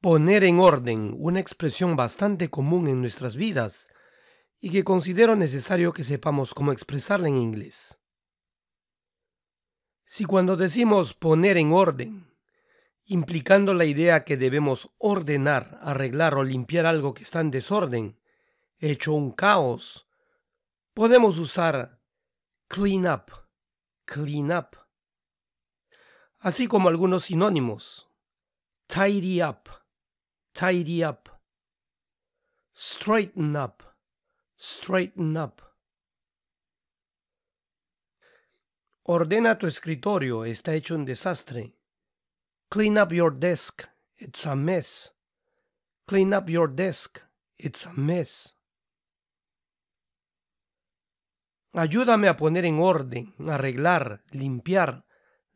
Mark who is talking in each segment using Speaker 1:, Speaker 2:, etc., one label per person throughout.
Speaker 1: poner en orden, una expresión bastante común en nuestras vidas y que considero necesario que sepamos cómo expresarla en inglés. Si cuando decimos poner en orden, implicando la idea que debemos ordenar, arreglar o limpiar algo que está en desorden, hecho un caos, podemos usar clean up, clean up, así como algunos sinónimos, tidy up, tidy up, straighten up, straighten up. Ordena tu escritorio, está hecho un desastre. Clean up your desk, it's a mess. Clean up your desk, it's a mess. Ayúdame a poner en orden, arreglar, limpiar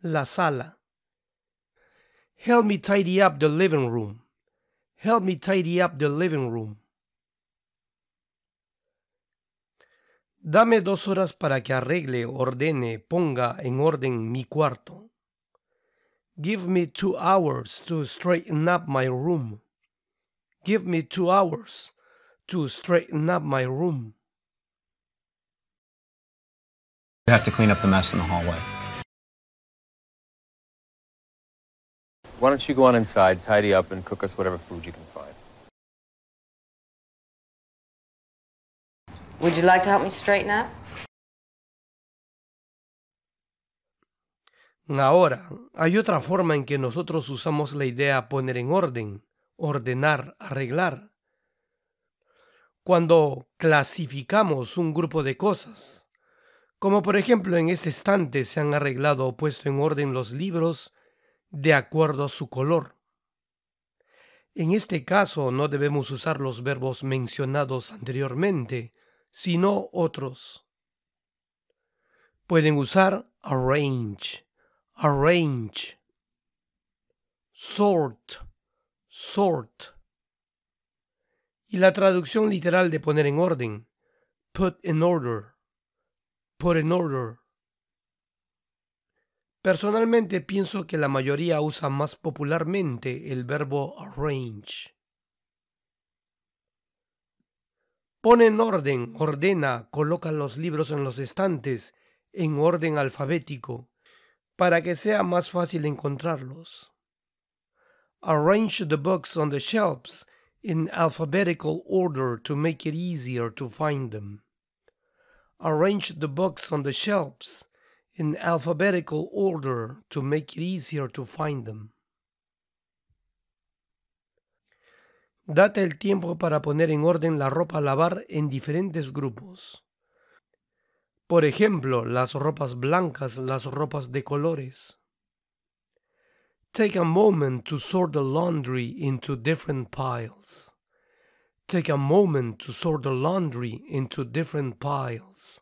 Speaker 1: la sala. Help me tidy up the living room. Help me tidy up the living room. Dame dos horas para que arregle, ordene, ponga en orden mi cuarto. Give me two hours to straighten up my room. Give me two hours to straighten up my room. You have to clean up the mess in the hallway. Why don't you go on inside, tidy up, and cook us whatever food you can find? Would you like me straighten Ahora, hay otra forma en que nosotros usamos la idea poner en orden, ordenar, arreglar. Cuando clasificamos un grupo de cosas, como por ejemplo en este estante se han arreglado o puesto en orden los libros de acuerdo a su color. En este caso no debemos usar los verbos mencionados anteriormente, sino otros. Pueden usar arrange, arrange, sort, sort. Y la traducción literal de poner en orden, put in order, put in order. Personalmente pienso que la mayoría usa más popularmente el verbo arrange. Pone en orden, ordena, coloca los libros en los estantes, en orden alfabético, para que sea más fácil encontrarlos. Arrange the books on the shelves in alphabetical order to make it easier to find them. Arrange the books on the shelves in alphabetical order to make it easier to find them. Date el tiempo para poner en orden la ropa a lavar en diferentes grupos. Por ejemplo, las ropas blancas, las ropas de colores. Take a moment to sort the laundry into different piles. Take a moment to sort the laundry into different piles.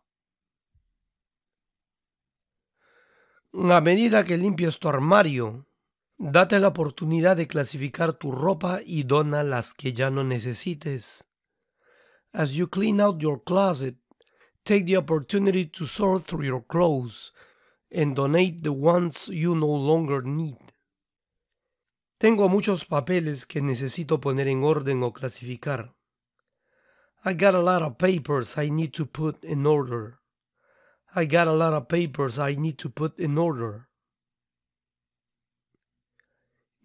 Speaker 1: A medida que limpias tu armario, date la oportunidad de clasificar tu ropa y dona las que ya no necesites. As you clean out your closet, take the opportunity to sort through your clothes and donate the ones you no longer need. Tengo muchos papeles que necesito poner en orden o clasificar. I got a lot of papers I need to put in order. I got a lot of papers I need to put in order.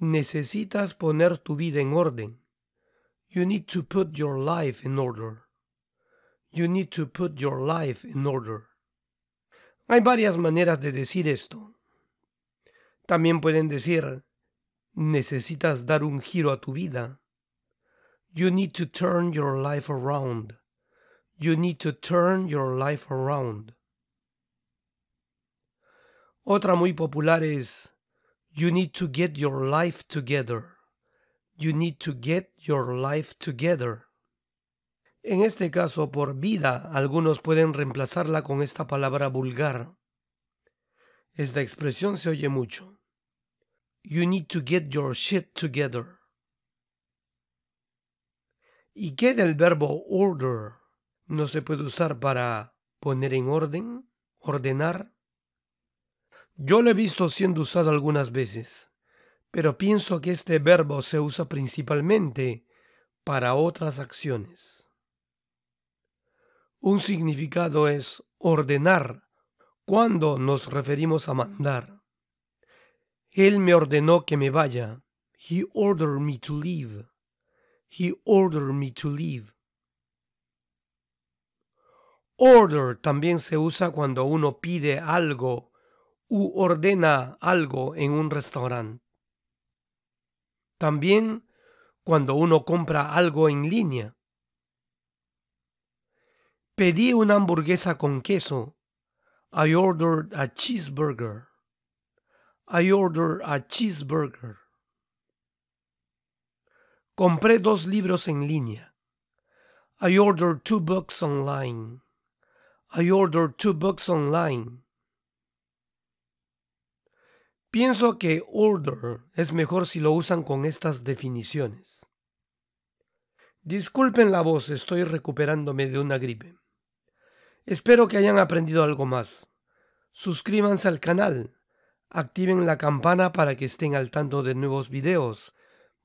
Speaker 1: Necesitas poner tu vida en orden. You need to put your life in order. You need to put your life in order. Hay varias maneras de decir esto. También pueden decir, necesitas dar un giro a tu vida. You need to turn your life around. You need to turn your life around. Otra muy popular es You need to get your life together. You need to get your life together. En este caso, por vida, algunos pueden reemplazarla con esta palabra vulgar. Esta expresión se oye mucho. You need to get your shit together. ¿Y qué del verbo order no se puede usar para poner en orden, ordenar? Yo lo he visto siendo usado algunas veces, pero pienso que este verbo se usa principalmente para otras acciones. Un significado es ordenar cuando nos referimos a mandar. Él me ordenó que me vaya. He ordered me to leave. He ordered me to leave. Order también se usa cuando uno pide algo u ordena algo en un restaurante. También cuando uno compra algo en línea. Pedí una hamburguesa con queso. I ordered a cheeseburger. I ordered a cheeseburger. Compré dos libros en línea. I ordered two books online. I ordered two books online. Pienso que order es mejor si lo usan con estas definiciones. Disculpen la voz, estoy recuperándome de una gripe. Espero que hayan aprendido algo más. Suscríbanse al canal, activen la campana para que estén al tanto de nuevos videos.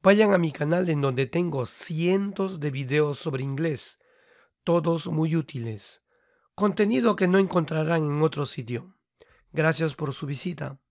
Speaker 1: Vayan a mi canal en donde tengo cientos de videos sobre inglés, todos muy útiles. Contenido que no encontrarán en otro sitio. Gracias por su visita.